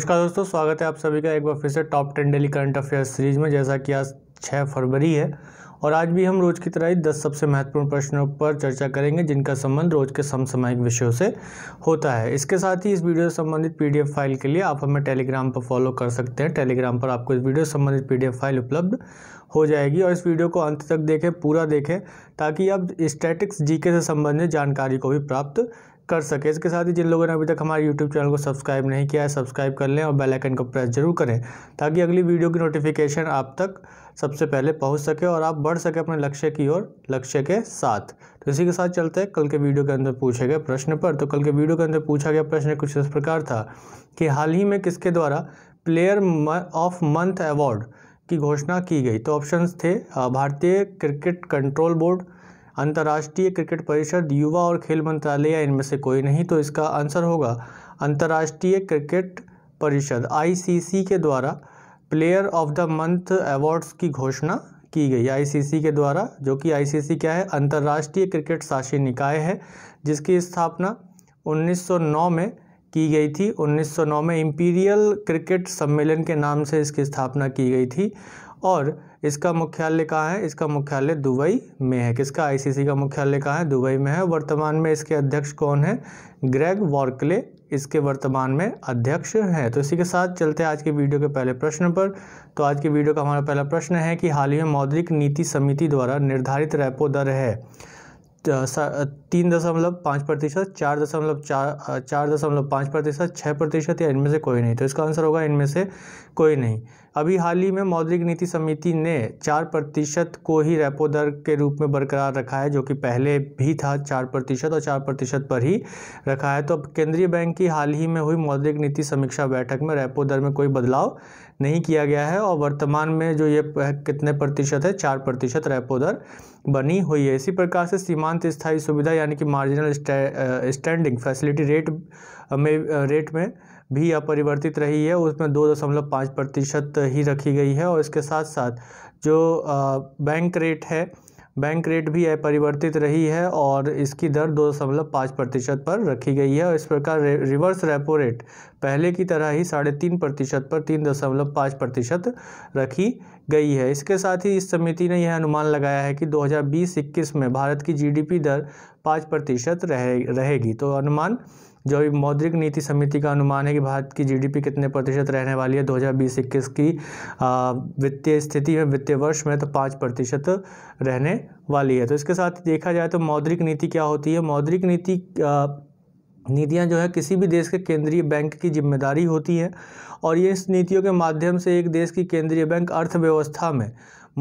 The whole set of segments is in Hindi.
नमस्कार दोस्तों स्वागत है आप सभी का एक बार फिर से top ten daily current affairs series में जैसा कि आज छः फरवरी है और आज भी हम रोज़ की तरह ही दस सबसे महत्वपूर्ण प्रश्नों पर चर्चा करेंगे जिनका संबंध रोज़ के समसामयिक विषयों से होता है इसके साथ ही इस वीडियो से संबंधित पीडीएफ फाइल के लिए आप हमें टेलीग्राम पर फॉलो कर सकते हैं टेलीग्राम पर आपको इस वीडियो से संबंधित पीडीएफ फाइल उपलब्ध हो जाएगी और इस वीडियो को अंत तक देखें पूरा देखें ताकि आप स्टैटिक्स जी से संबंधित जानकारी को भी प्राप्त कर सके इसके साथ ही जिन लोगों ने अभी तक हमारे यूट्यूब चैनल को सब्सक्राइब नहीं किया है सब्सक्राइब कर लें और बेल आइकन को प्रेस जरूर करें ताकि अगली वीडियो की नोटिफिकेशन आप तक सबसे पहले पहुंच सके और आप बढ़ सके अपने लक्ष्य की ओर लक्ष्य के साथ तो इसी के साथ चलते हैं कल के वीडियो के अंदर पूछे गए प्रश्न पर तो कल के वीडियो के अंदर पूछा गया प्रश्न कुछ इस प्रकार था कि हाल ही में किसके द्वारा प्लेयर ऑफ मंथ अवार्ड की घोषणा की गई तो ऑप्शन थे भारतीय क्रिकेट कंट्रोल बोर्ड अंतर्राष्ट्रीय क्रिकेट परिषद युवा और खेल मंत्रालय या इनमें से कोई नहीं तो इसका आंसर होगा अंतर्राष्ट्रीय क्रिकेट परिषद आईसीसी के द्वारा player of the month awards की घोषणा की गई आईसीसी के द्वारा जो कि आईसीसी क्या है अंतर्राष्ट्रीय क्रिकेट शासी निकाय है जिसकी स्थापना 1909 में की गई थी 1909 में इम्पीरियल क्रिकेट सम्मेलन के नाम से इसकी स्थापना की गई थी और इसका मुख्यालय कहाँ है इसका मुख्यालय दुबई में है किसका आईसीसी का मुख्यालय कहाँ है दुबई में है वर्तमान में इसके अध्यक्ष कौन है ग्रेग वॉर्कले इसके वर्तमान में अध्यक्ष हैं तो इसी के साथ चलते हैं आज के वीडियो के पहले प्रश्न पर तो आज के वीडियो का हमारा पहला प्रश्न है कि हाल ही में मौद्रिक नीति समिति द्वारा निर्धारित रेपो दर है तीन दशमलव पाँच प्रतिशत चार दशमलव चार चार दशमलव पाँच प्रतिशत छः प्रतिशत या इनमें से कोई नहीं तो इसका आंसर होगा इनमें से कोई नहीं अभी हाल ही में मौद्रिक नीति समिति ने चार प्रतिशत को ही रेपो दर के रूप में बरकरार रखा है जो कि पहले भी था चार प्रतिशत और चार प्रतिशत पर ही रखा है तो अब केंद्रीय बैंक की हाल ही में हुई मौद्रिक नीति समीक्षा बैठक में रेपो दर में कोई बदलाव नहीं किया गया है और वर्तमान में जो ये कितने प्रतिशत है चार प्रतिशत रेपो दर बनी हुई है इसी प्रकार से सीमांत स्थायी सुविधा यानी कि मार्जिनल स्टैंडिंग फैसिलिटी रेट में रेट में भी अपरिवर्तित रही है उसमें दो दशमलव पाँच प्रतिशत ही रखी गई है और इसके साथ साथ जो बैंक रेट है बैंक रेट भी अपरिवर्तित रही है और इसकी दर दो दशमलव पाँच प्रतिशत पर रखी गई है और इस प्रकार रे, रिवर्स रेपो रेट पहले की तरह ही साढ़े तीन प्रतिशत पर तीन दशमलव पाँच प्रतिशत रखी गई है इसके साथ ही इस समिति ने यह अनुमान लगाया है कि 2020-21 में भारत की जीडीपी दर पाँच प्रतिशत रहे रहेगी तो अनुमान जो अभी मौद्रिक नीति समिति का अनुमान है कि भारत की जीडीपी कितने प्रतिशत रहने वाली है बीस इक्कीस की वित्तीय स्थिति में वित्तीय वर्ष में तो पाँच प्रतिशत रहने वाली है तो इसके साथ देखा जाए तो मौद्रिक नीति क्या होती है मौद्रिक नीति नीतियाँ जो है किसी भी देश के केंद्रीय बैंक की जिम्मेदारी होती हैं और ये इस नीतियों के माध्यम से एक देश की केंद्रीय बैंक अर्थव्यवस्था में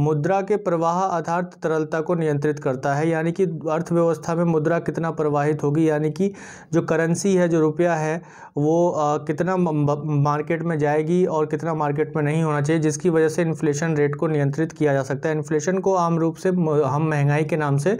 मुद्रा के प्रवाह आधारित तरलता को नियंत्रित करता है यानी कि अर्थव्यवस्था में मुद्रा कितना प्रवाहित होगी यानी कि जो करेंसी है जो रुपया है वो आ, कितना मार्केट में जाएगी और कितना मार्केट में नहीं होना चाहिए जिसकी वजह से इन्फ्लेशन रेट को नियंत्रित किया जा सकता है इन्फ्लेशन को आम रूप से हम महंगाई के नाम से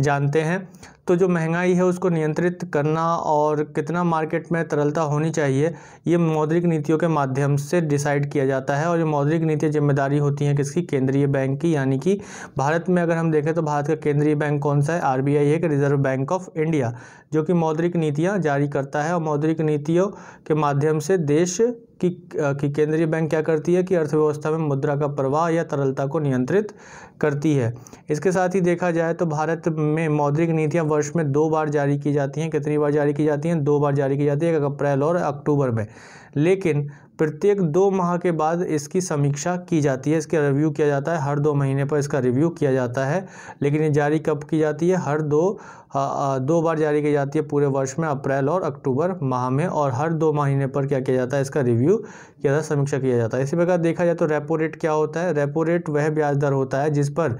जानते हैं तो जो महंगाई है उसको नियंत्रित करना और कितना मार्केट में तरलता होनी चाहिए ये मौद्रिक नीतियों के माध्यम से डिसाइड किया जाता है और ये मौद्रिक नीति जिम्मेदारी होती है किसकी केंद्रीय बैंक की यानी कि भारत में अगर हम देखें तो भारत का केंद्रीय बैंक कौन सा है आर है कि रिजर्व बैंक ऑफ इंडिया जो कि मौद्रिक नीतियाँ जारी करता है और मौद्रिक नीतियों रेशियो के माध्यम से देश की की केंद्रीय बैंक क्या करती है कि अर्थव्यवस्था में मुद्रा का प्रवाह या तरलता को नियंत्रित करती है इसके साथ ही देखा जाए तो भारत में मौद्रिक नीतियां वर्ष में दो बार जारी की जाती हैं कितनी बार जारी की जाती हैं दो बार जारी की जाती है अप्रैल और अक्टूबर में लेकिन प्रत्येक दो माह के बाद इसकी समीक्षा की जाती है इसका रिव्यू किया जाता है हर दो महीने पर इसका रिव्यू किया जाता है लेकिन ये जारी कब की जाती है हर दो आ, आ, दो बार जारी की जाती है पूरे वर्ष में अप्रैल और अक्टूबर माह में और हर दो महीने पर क्या किया जाता है इसका रिव्यू किया जाता समीक्षा किया जाता है इसी प्रकार देखा जाए तो रेपो रेट क्या होता है रेपो रेट वह ब्याज दर होता है जिस पर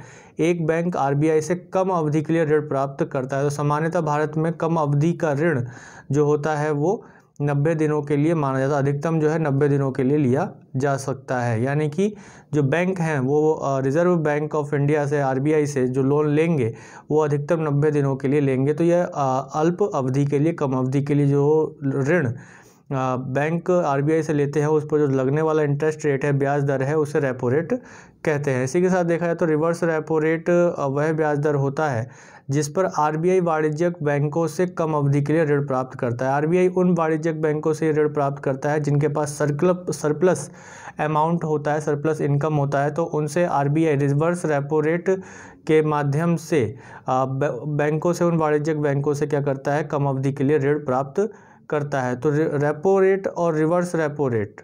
एक बैंक आर से कम अवधि के लिए ऋण प्राप्त करता है तो सामान्यतः भारत में कम अवधि का ऋण जो होता है वो 90 दिनों के लिए माना जाता है अधिकतम जो है 90 दिनों के लिए लिया जा सकता है यानी कि जो बैंक हैं वो रिज़र्व बैंक ऑफ इंडिया से आरबीआई से जो लोन लेंगे वो अधिकतम 90 दिनों के लिए लेंगे तो यह अल्प अवधि के लिए कम अवधि के लिए जो ऋण बैंक आरबीआई से लेते हैं उस पर जो लगने वाला इंटरेस्ट रेट है ब्याज दर है उसे रेपो रेट कहते हैं इसी के साथ देखा जाए तो रिवर्स रेपो रेट वह ब्याज दर होता है जिस पर आरबीआई वाणिज्यिक बैंकों से कम अवधि के लिए ऋण प्राप्त करता है आरबीआई उन वाणिज्यिक बैंकों से ऋण प्राप्त करता है जिनके पास सर्कल सरप्लस अमाउंट होता है सरप्लस इनकम होता है तो उनसे आरबीआई रिवर्स रेपो रेट के माध्यम से बैंकों से उन वाणिज्यिक बैंकों से क्या करता है कम अवधि के लिए ऋण प्राप्त करता है तो रेपो रेट और रिवर्स रेपो रेट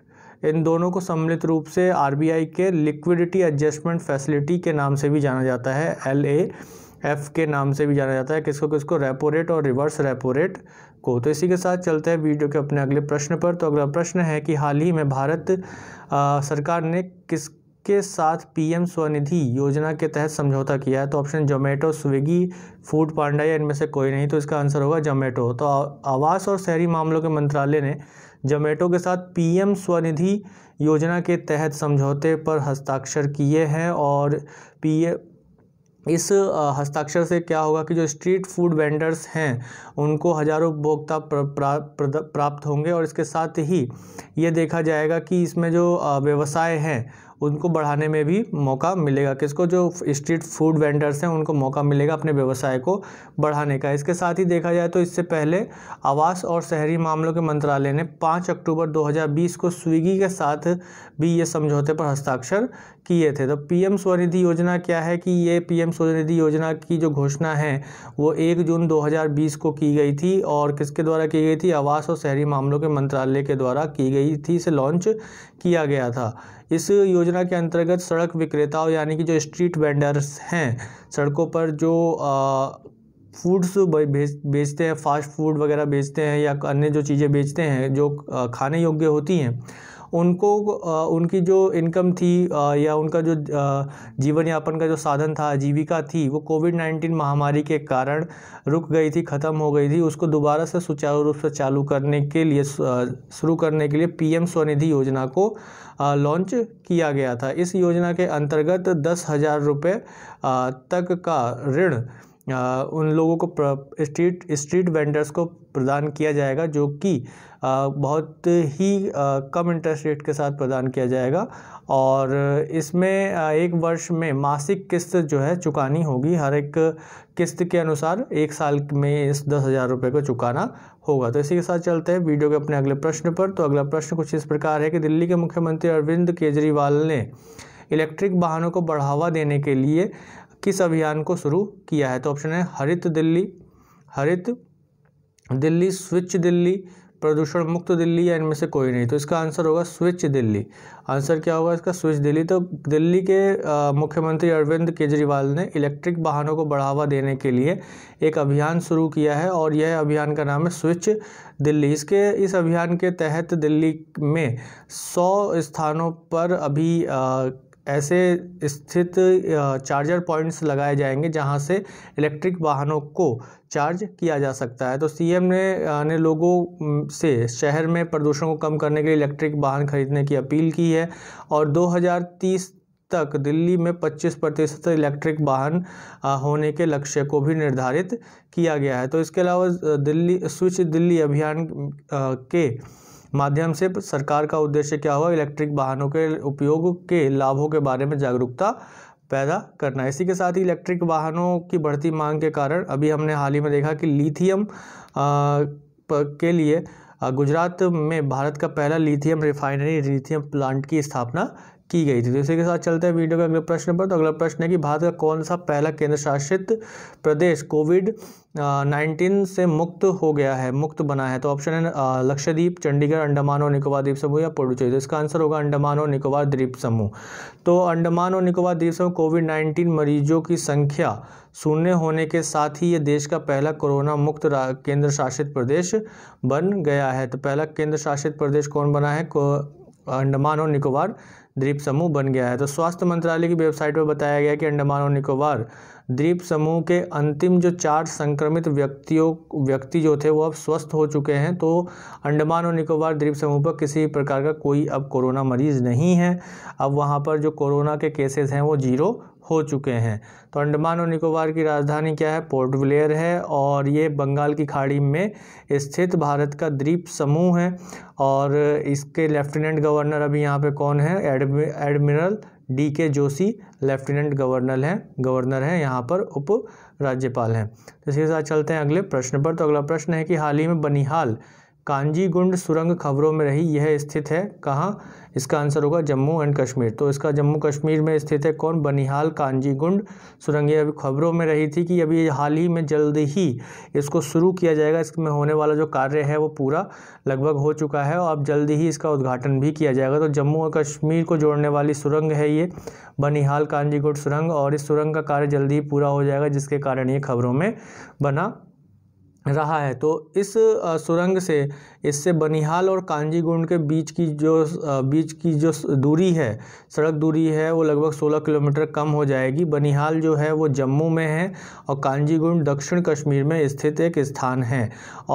इन दोनों को सम्मिलित रूप से आरबीआई के लिक्विडिटी एडजस्टमेंट फैसिलिटी के नाम से भी जाना जाता है एल एफ के नाम से भी जाना जाता है किसको किसको रेपो रेट और रिवर्स रेपो रेट को तो इसी के साथ चलते हैं वीडियो के अपने अगले प्रश्न पर तो अगला प्रश्न है कि हाल ही में भारत आ, सरकार ने किस के साथ पीएम स्वनिधि योजना के तहत समझौता किया है तो option Zomato Swiggy Food Panda या इनमें से कोई नहीं तो इसका आंसर होगा जोमेटो तो आवास और शहरी मामलों के मंत्रालय ने जोमेटो के साथ पीएम स्वनिधि योजना के तहत समझौते पर हस्ताक्षर किए हैं और पी इस हस्ताक्षर से क्या होगा कि जो स्ट्रीट फूड वेंडर्स हैं उनको हज़ारों उपभोक्ता प्राप्त होंगे और इसके साथ ही ये देखा जाएगा कि इसमें जो व्यवसाय हैं उनको बढ़ाने में भी मौका मिलेगा किसको जो स्ट्रीट फूड वेंडर्स हैं उनको मौका मिलेगा अपने व्यवसाय को बढ़ाने का इसके साथ ही देखा जाए तो इससे पहले आवास और शहरी मामलों के मंत्रालय ने पाँच अक्टूबर दो को स्विगी के साथ भी ये समझौते पर हस्ताक्षर किए थे तो पीएम स्वनिधि योजना क्या है कि ये पीएम स्वनिधि योजना की जो घोषणा है वो 1 जून 2020 को की गई थी और किसके द्वारा की गई थी आवास और शहरी मामलों के मंत्रालय के द्वारा की गई थी इसे लॉन्च किया गया था इस योजना के अंतर्गत सड़क विक्रेताओं यानी कि जो स्ट्रीट वेंडर्स हैं सड़कों पर जो फूड्स बेच बेचते हैं फास्ट फूड वगैरह बेचते हैं या अन्य जो चीज़ें बेचते हैं जो खाने योग्य होती हैं उनको उनकी जो इनकम थी या उनका जो जीवन यापन का जो साधन था आजीविका थी वो कोविड नाइन्टीन महामारी के कारण रुक गई थी ख़त्म हो गई थी उसको दोबारा से सुचारू रूप से चालू करने के लिए शुरू करने के लिए पीएम स्वनिधि योजना को लॉन्च किया गया था इस योजना के अंतर्गत दस हज़ार रुपये तक का ऋण उन लोगों को स्ट्रीट स्ट्रीट वेंडर्स को प्रदान किया जाएगा जो कि बहुत ही कम इंटरेस्ट रेट के साथ प्रदान किया जाएगा और इसमें एक वर्ष में मासिक किस्त जो है चुकानी होगी हर एक किस्त के अनुसार एक साल में इस दस हज़ार रुपये को चुकाना होगा तो इसी के साथ चलते हैं वीडियो के अपने अगले प्रश्न पर तो अगला प्रश्न कुछ इस प्रकार है कि दिल्ली के मुख्यमंत्री अरविंद केजरीवाल ने इलेक्ट्रिक वाहनों को बढ़ावा देने के लिए किस अभियान को शुरू किया है तो ऑप्शन है हरित दिल्ली हरित दिल्ली स्विच दिल्ली प्रदूषण मुक्त दिल्ली या इनमें से कोई नहीं तो इसका आंसर होगा स्विच दिल्ली आंसर क्या होगा इसका स्विच दिल्ली तो दिल्ली के मुख्यमंत्री अरविंद केजरीवाल ने इलेक्ट्रिक वाहनों को बढ़ावा देने के लिए एक अभियान शुरू किया है और यह अभियान का नाम है स्विच दिल्ली इसके इस अभियान के तहत दिल्ली में सौ स्थानों पर अभी आ, ऐसे स्थित चार्जर पॉइंट्स लगाए जाएंगे जहां से इलेक्ट्रिक वाहनों को चार्ज किया जा सकता है तो सीएम ने ने लोगों से शहर में प्रदूषण को कम करने के लिए इलेक्ट्रिक वाहन खरीदने की अपील की है और 2030 तक दिल्ली में 25 प्रतिशत इलेक्ट्रिक वाहन होने के लक्ष्य को भी निर्धारित किया गया है तो इसके अलावा दिल्ली स्विच दिल्ली अभियान के माध्यम से सरकार का उद्देश्य क्या हुआ इलेक्ट्रिक वाहनों के उपयोग के लाभों के बारे में जागरूकता पैदा करना इसी के साथ ही इलेक्ट्रिक वाहनों की बढ़ती मांग के कारण अभी हमने हाल ही में देखा कि लिथियम के लिए गुजरात में भारत का पहला लिथियम रिफाइनरी लिथियम प्लांट की स्थापना की गई थी तो इसी के साथ चलते हैं वीडियो के अगले प्रश्न पर तो अगला प्रश्न है कि भारत का कौन सा पहला केंद्र शासित प्रदेश कोविड नाइन्टीन से मुक्त हो गया है मुक्त बना है तो ऑप्शन है लक्षद्वीप चंडीगढ़ अंडमान और निकोबार द्वीप समूह या पुडुचेरी तो इसका आंसर होगा अंडमान और निकोबार द्वीप समूह तो अंडमान और निकोबार द्वीप समूह कोविड नाइन्टीन मरीजों की संख्या शून्य होने के साथ ही ये देश का पहला कोरोना मुक्त केंद्र शासित प्रदेश बन गया है तो पहला केंद्र शासित प्रदेश कौन बना है अंडमान और निकोबार द्वीप समूह बन गया है तो स्वास्थ्य मंत्रालय की वेबसाइट पर बताया गया कि अंडमान और निकोबार द्वीप समूह के अंतिम जो चार संक्रमित व्यक्तियों व्यक्ति जो थे वो अब स्वस्थ हो चुके हैं तो अंडमान और निकोबार द्वीप समूह पर किसी प्रकार का कोई अब कोरोना मरीज नहीं है अब वहाँ पर जो कोरोना के केसेस हैं वो जीरो हो चुके हैं तो अंडमान और निकोबार की राजधानी क्या है पोर्ट ब्लेयर है और ये बंगाल की खाड़ी में स्थित भारत का द्वीप समूह है और इसके लेफ्टिनेंट गवर्नर अभी यहाँ पे कौन है admiral D K Joshi lieutenant governor हैं गवर्नर हैं यहाँ पर उप राज्यपाल हैं तो इसके साथ चलते हैं अगले प्रश्न पर तो अगला प्रश्न है कि हाल ही में बनिहाल कांजीगुंड सुरंग खबरों में रही यह स्थित है कहाँ इसका आंसर होगा जम्मू एंड कश्मीर तो इसका जम्मू कश्मीर में स्थित है कौन बनिहाल कांजीगुंड सुरंग अभी खबरों में रही थी कि अभी हाल ही में जल्द ही इसको शुरू किया जाएगा इसमें होने वाला जो कार्य है वो पूरा लगभग हो चुका है और अब जल्द ही इसका उद्घाटन भी किया जाएगा तो जम्मू और कश्मीर को जोड़ने वाली सुरंग है ये बनिहाल कांजीगुंड सुरंग और इस सुरंग का कार्य जल्द ही पूरा हो जाएगा जिसके कारण ये खबरों में बना रहा है तो इस सुरंग से इससे बनिहाल और कांजीगुंड के बीच की जो बीच की जो दूरी है सड़क दूरी है वो लगभग 16 किलोमीटर कम हो जाएगी बनिहाल जो है वो जम्मू में है और कांजीगुंड दक्षिण कश्मीर में स्थित एक स्थान है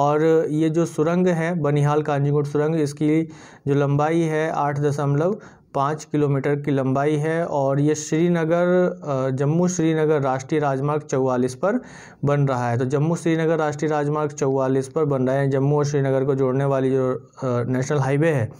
और ये जो सुरंग है बनिहाल कांजीगुंड सुरंग इसकी जो लंबाई है आठ दशमलव पाँच किलोमीटर की लंबाई है और ये श्रीनगर जम्मू श्रीनगर राष्ट्रीय राजमार्ग चौवालीस पर बन रहा है तो जम्मू श्रीनगर राष्ट्रीय राजमार्ग चौवालीस पर बन रहा है जम्मू और श्रीनगर को जोड़ने वाली जो नेशनल हाईवे है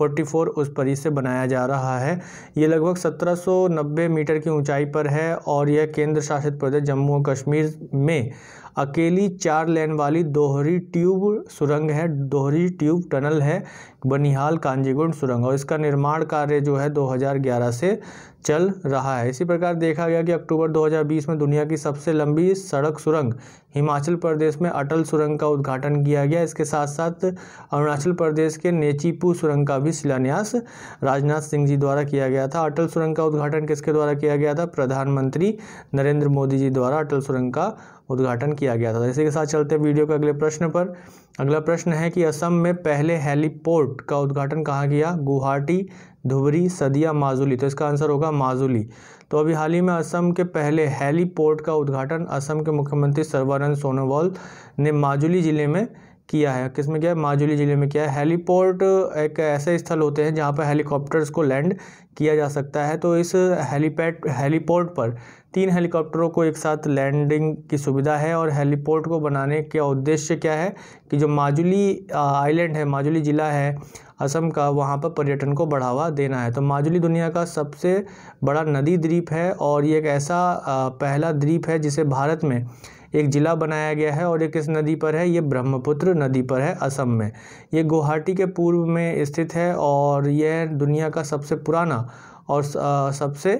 44 उस पर इसे बनाया जा रहा है ये लगभग 1790 मीटर की ऊंचाई पर है और यह केंद्र शासित प्रदेश जम्मू और कश्मीर में अकेली चार लेन वाली दोहरी ट्यूब सुरंग है दोहरी ट्यूब टनल है बनिहाल कांजीगुंड सुरंग और इसका निर्माण कार्य जो है 2011 से चल रहा है इसी प्रकार देखा गया कि अक्टूबर 2020 में दुनिया की सबसे लंबी सड़क सुरंग हिमाचल प्रदेश में अटल सुरंग का उद्घाटन किया गया इसके साथ साथ अरुणाचल प्रदेश के नेचीपू सुरंग का भी शिलान्यास राजनाथ सिंह जी द्वारा किया गया था अटल सुरंग का उद्घाटन किसके द्वारा किया गया था प्रधानमंत्री नरेंद्र मोदी जी द्वारा अटल सुरंग का उद्घाटन किया गया था इसी के साथ चलते वीडियो के अगले प्रश्न पर अगला प्रश्न है कि असम में पहले हेलीपोर्ट का उद्घाटन कहाँ किया गुवाहाटी धुबरी सदिया माजुली तो इसका आंसर होगा माजुली तो अभी हाल ही में असम के पहले हेलीपोर्ट का उद्घाटन असम के मुख्यमंत्री सर्वानंद सोनोवाल ने माजुली ज़िले में किया है किसमें क्या है माजुली ज़िले में किया है हेलीपोर्ट एक ऐसे स्थल होते हैं जहाँ पर हेलीकॉप्टर्स को लैंड किया जा सकता है तो इस हेलीपैड हेलीपोर्ट पर तीन हेलीकॉप्टरों को एक साथ लैंडिंग की सुविधा है और हेलीपोर्ट को बनाने का उद्देश्य क्या है कि जो माजुली आइलैंड है माजुली ज़िला है असम का वहाँ पर पर्यटन को बढ़ावा देना है तो माजुली दुनिया का सबसे बड़ा नदी द्वीप है और ये एक ऐसा पहला द्वीप है जिसे भारत में एक ज़िला बनाया गया है और ये किस नदी पर है ये ब्रह्मपुत्र नदी पर है असम में ये गुवाहाटी के पूर्व में स्थित है और यह दुनिया का सबसे पुराना और सबसे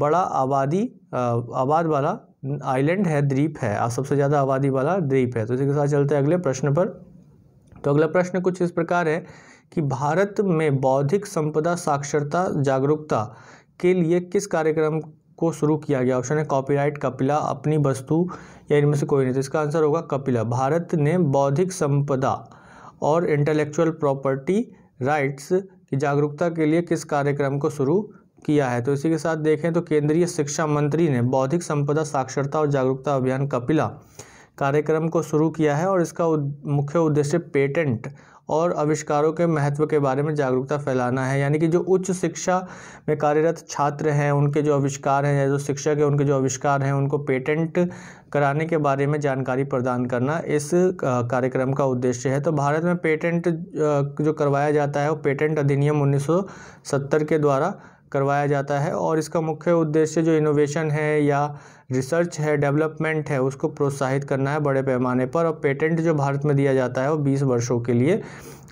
बड़ा आबादी आबाद वाला आइलैंड है द्वीप है और सबसे ज़्यादा आबादी वाला द्वीप है तो इसी के साथ चलते हैं अगले प्रश्न पर तो अगला प्रश्न कुछ इस प्रकार है कि भारत में बौद्धिक संपदा साक्षरता जागरूकता के लिए किस कार्यक्रम को शुरू किया गया ऑप्शन है कॉपीराइट कपिला अपनी वस्तु या इनमें से कोई नहीं तो इसका आंसर होगा कपिला भारत ने बौद्धिक संपदा और इंटेलेक्चुअल प्रॉपर्टी राइट्स की जागरूकता के लिए किस कार्यक्रम को शुरू किया है तो इसी के साथ देखें तो केंद्रीय शिक्षा मंत्री ने बौद्धिक संपदा साक्षरता और जागरूकता अभियान कपिला कार्यक्रम को शुरू किया है और इसका मुख्य उद्देश्य पेटेंट और आविष्कारों के महत्व के बारे में जागरूकता फैलाना है यानी कि जो उच्च शिक्षा में कार्यरत छात्र हैं उनके जो आविष्कार हैं या जो शिक्षक हैं उनके जो आविष्कार हैं उनको पेटेंट कराने के बारे में जानकारी प्रदान करना इस कार्यक्रम का उद्देश्य है तो भारत में पेटेंट जो करवाया जाता है वो पेटेंट अधिनियम 1970 के द्वारा करवाया जाता है और इसका मुख्य उद्देश्य जो इनोवेशन है या रिसर्च है डेवलपमेंट है उसको प्रोत्साहित करना है बड़े पैमाने पर और पेटेंट जो भारत में दिया जाता है वो बीस वर्षों के लिए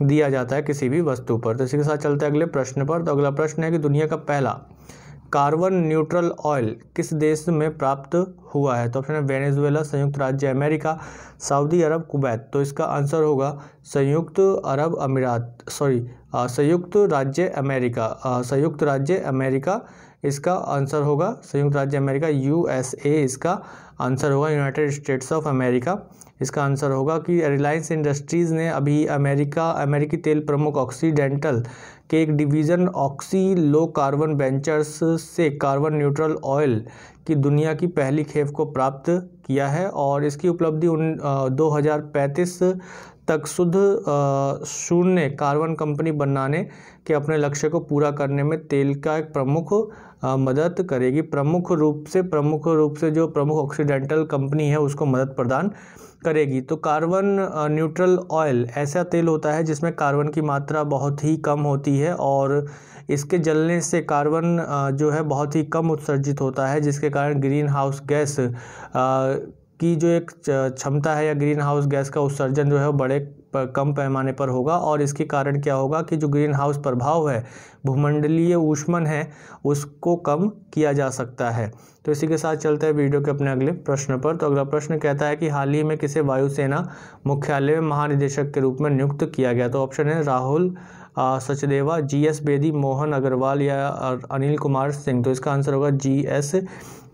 दिया जाता है किसी भी वस्तु पर तो इसी के साथ चलते हैं अगले प्रश्न पर तो अगला प्रश्न है कि दुनिया का पहला कार्बन न्यूट्रल ऑयल किस देश में प्राप्त हुआ है तो ऑप्शन है वेनेजुएला संयुक्त राज्य अमेरिका सऊदी अरब कुवैत तो इसका आंसर होगा संयुक्त अरब अमीरात सॉरी संयुक्त राज्य अमेरिका संयुक्त राज्य अमेरिका इसका आंसर होगा संयुक्त राज्य अमेरिका यूएसए इसका आंसर होगा यूनाइटेड स्टेट्स ऑफ अमेरिका इसका आंसर होगा कि रिलायंस इंडस्ट्रीज़ ने अभी अमेरिका अमेरिकी तेल प्रमुख ऑक्सीडेंटल के एक division Oxy low carbon ventures से कार्बन न्यूट्रल ऑयल की दुनिया की पहली खेप को प्राप्त किया है और इसकी उपलब्धि उन दो तक शुद्ध शून्य कार्बन कंपनी बनाने के अपने लक्ष्य को पूरा करने में तेल का एक प्रमुख मदद करेगी प्रमुख रूप से प्रमुख रूप से जो प्रमुख ऑक्सीडेंटल कंपनी है उसको मदद प्रदान करेगी तो कार्बन न्यूट्रल ऑयल ऐसा तेल होता है जिसमें कार्बन की मात्रा बहुत ही कम होती है और इसके जलने से कार्बन जो है बहुत ही कम उत्सर्जित होता है जिसके कारण ग्रीन हाउस गैस की जो एक क्षमता है या ग्रीन हाउस गैस का उत्सर्जन जो है वो बड़े कम पैमाने पर होगा और इसके कारण क्या होगा कि जो ग्रीन हाउस प्रभाव है भूमंडलीय ऊष्मन है उसको कम किया जा सकता है तो इसी के साथ चलते हैं वीडियो के अपने अगले प्रश्न पर तो अगला प्रश्न कहता है कि हाल ही में किसे वायुसेना मुख्यालय में महानिदेशक के रूप में नियुक्त किया गया तो ऑप्शन है राहुल सचदेवा जी एस बेदी मोहन अग्रवाल या अनिल कुमार सिंह तो इसका आंसर होगा जी एस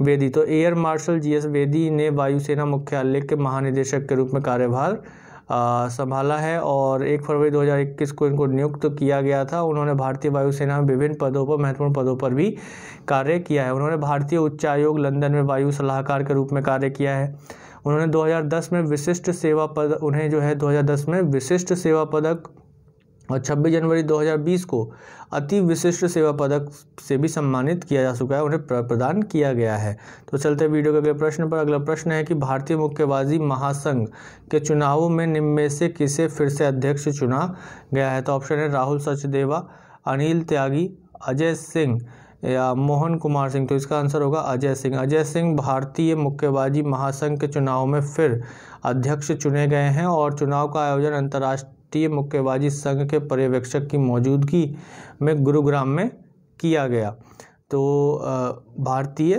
बेदी तो air marshal G S Bedi ने वायुसेना मुख्यालय के महानिदेशक के रूप में कार्यभार संभाला है और एक फरवरी 2021 को इनको नियुक्त किया गया था उन्होंने भारतीय वायुसेना में विभिन्न पदों पर महत्वपूर्ण पदों पर भी कार्य किया है उन्होंने भारतीय उच्च आयोग लंदन में वायु सलाहकार के रूप में कार्य किया है उन्होंने 2010 में विशिष्ट सेवा पद उन्हें जो है 2010 में विशिष्ट सेवा पदक और 26 जनवरी 2020 को अति विशिष्ट सेवा पदक से भी सम्मानित किया जा चुका है उन्हें प्रदान किया गया है तो चलते वीडियो के अगले प्रश्न पर अगला प्रश्न है कि भारतीय मुक्केबाजी महासंघ के चुनावों में निम्न में से किसे फिर से अध्यक्ष चुना गया है तो ऑप्शन है राहुल सचदेवा अनिल त्यागी अजय सिंह या मोहन कुमार सिंह तो इसका आंसर होगा अजय सिंह अजय सिंह भारतीय मुक्केबाजी महासंघ के चुनाव में फिर अध्यक्ष चुने गए हैं और चुनाव का आयोजन अंतर्राष्ट्रीय भारतीय मुक्केबाजी संघ के पर्यवेक्षक की मौजूदगी में गुरुग्राम में किया गया तो भारतीय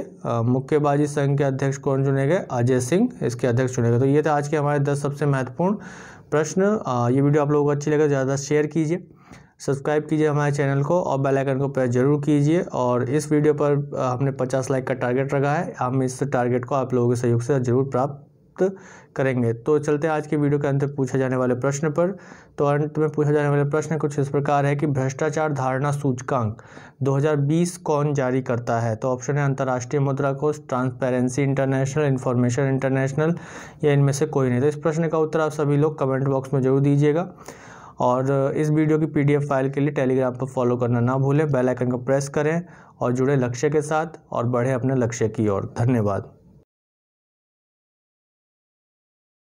मुक्केबाजी संघ के अध्यक्ष कौन चुने गए अजय सिंह इसके अध्यक्ष चुने गए तो ये थे आज के हमारे दस सबसे महत्वपूर्ण प्रश्न ये वीडियो आप लोगों को अच्छी लगे तो ज़्यादा शेयर कीजिए सब्सक्राइब कीजिए हमारे चैनल को और बेल आइकन को प्रेस जरूर कीजिए और इस वीडियो पर हमने 50 लाइक का टारगेट रखा है हम इस टारगेट को आप लोगों के सहयोग से ज़रूर प्राप्त प्राप्त करेंगे तो चलते हैं आज के वीडियो के अंत में पूछे जाने वाले प्रश्न पर तो अंत में पूछा जाने वाला प्रश्न कुछ इस प्रकार है कि भ्रष्टाचार धारणा सूचकांक 2020 कौन जारी करता है तो ऑप्शन है अंतर्राष्ट्रीय मुद्रा कोष ट्रांसपेरेंसी इंटरनेशनल इन्फॉर्मेशन इंटरनेशनल या इनमें से कोई नहीं तो इस प्रश्न का उत्तर आप सभी लोग कमेंट बॉक्स में जरूर दीजिएगा और इस वीडियो की पीडीएफ फाइल के लिए टेलीग्राम पर फॉलो करना ना भूलें बेल आइकन को प्रेस करें और जुड़े लक्ष्य के साथ और बढ़े अपने लक्ष्य की ओर धन्यवाद